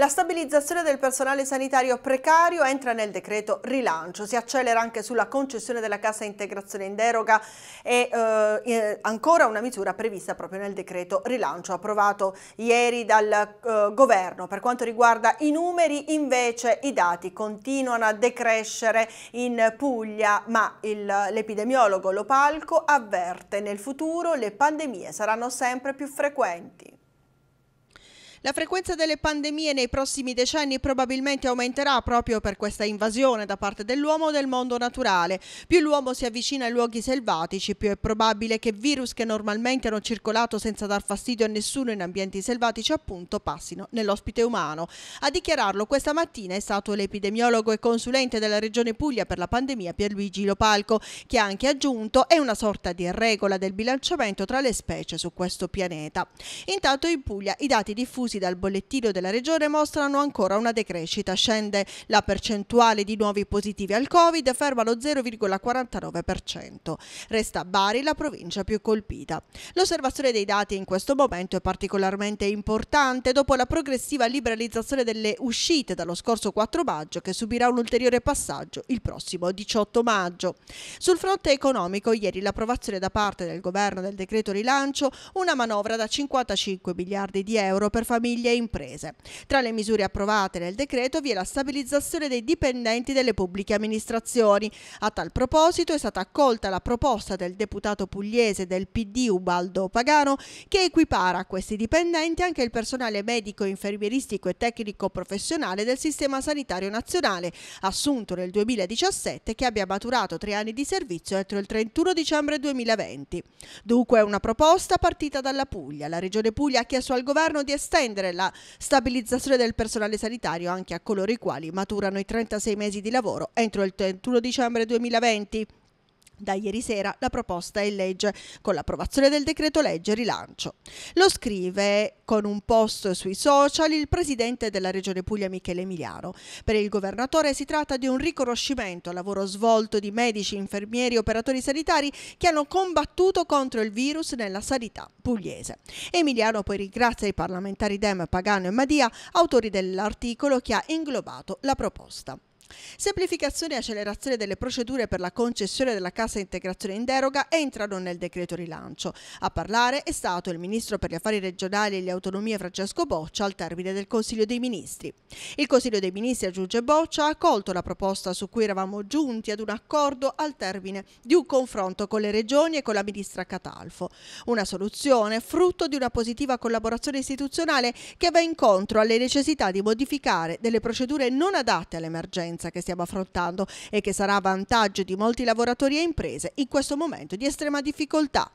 La stabilizzazione del personale sanitario precario entra nel decreto rilancio, si accelera anche sulla concessione della cassa integrazione in deroga e eh, ancora una misura prevista proprio nel decreto rilancio approvato ieri dal eh, governo. Per quanto riguarda i numeri invece i dati continuano a decrescere in Puglia ma l'epidemiologo Lopalco avverte nel futuro le pandemie saranno sempre più frequenti. La frequenza delle pandemie nei prossimi decenni probabilmente aumenterà proprio per questa invasione da parte dell'uomo del mondo naturale. Più l'uomo si avvicina ai luoghi selvatici, più è probabile che virus che normalmente hanno circolato senza dar fastidio a nessuno in ambienti selvatici appunto passino nell'ospite umano. A dichiararlo questa mattina è stato l'epidemiologo e consulente della Regione Puglia per la pandemia Pierluigi Lopalco, che ha anche aggiunto è una sorta di regola del bilanciamento tra le specie su questo pianeta. Intanto in Puglia i dati diffusi diffusi dal bollettino della regione mostrano ancora una decrescita. Scende la percentuale di nuovi positivi al Covid, ferma lo 0,49%. Resta Bari la provincia più colpita. L'osservazione dei dati in questo momento è particolarmente importante dopo la progressiva liberalizzazione delle uscite dallo scorso 4 maggio che subirà un ulteriore passaggio il prossimo 18 maggio. Sul fronte economico, ieri l'approvazione da parte del governo del decreto rilancio una manovra da 55 miliardi di euro per famiglie famiglie e imprese. Tra le misure approvate nel decreto vi è la stabilizzazione dei dipendenti delle pubbliche amministrazioni. A tal proposito è stata accolta la proposta del deputato pugliese del PD Ubaldo Pagano che equipara a questi dipendenti anche il personale medico, infermieristico e tecnico professionale del Sistema Sanitario Nazionale, assunto nel 2017 che abbia maturato tre anni di servizio entro il 31 dicembre 2020. Dunque è una proposta partita dalla Puglia. La Regione Puglia ha chiesto al governo di estendere estendere la stabilizzazione del personale sanitario anche a coloro i quali maturano i 36 mesi di lavoro entro il 31 dicembre 2020. Da ieri sera la proposta è in legge con l'approvazione del decreto legge rilancio. Lo scrive con un post sui social il presidente della Regione Puglia Michele Emiliano. Per il governatore si tratta di un riconoscimento al lavoro svolto di medici, infermieri e operatori sanitari che hanno combattuto contro il virus nella sanità pugliese. Emiliano poi ringrazia i parlamentari Dem, Pagano e Madia, autori dell'articolo che ha inglobato la proposta. Semplificazione e accelerazione delle procedure per la concessione della cassa integrazione in deroga entrano nel decreto rilancio. A parlare è stato il ministro per gli affari regionali e le autonomie Francesco Boccia al termine del Consiglio dei Ministri. Il Consiglio dei Ministri, aggiunge Boccia, ha accolto la proposta su cui eravamo giunti ad un accordo al termine di un confronto con le regioni e con la ministra Catalfo. Una soluzione frutto di una positiva collaborazione istituzionale che va incontro alle necessità di modificare delle procedure non adatte all'emergenza emergenza che stiamo affrontando e che sarà a vantaggio di molti lavoratori e imprese in questo momento di estrema difficoltà.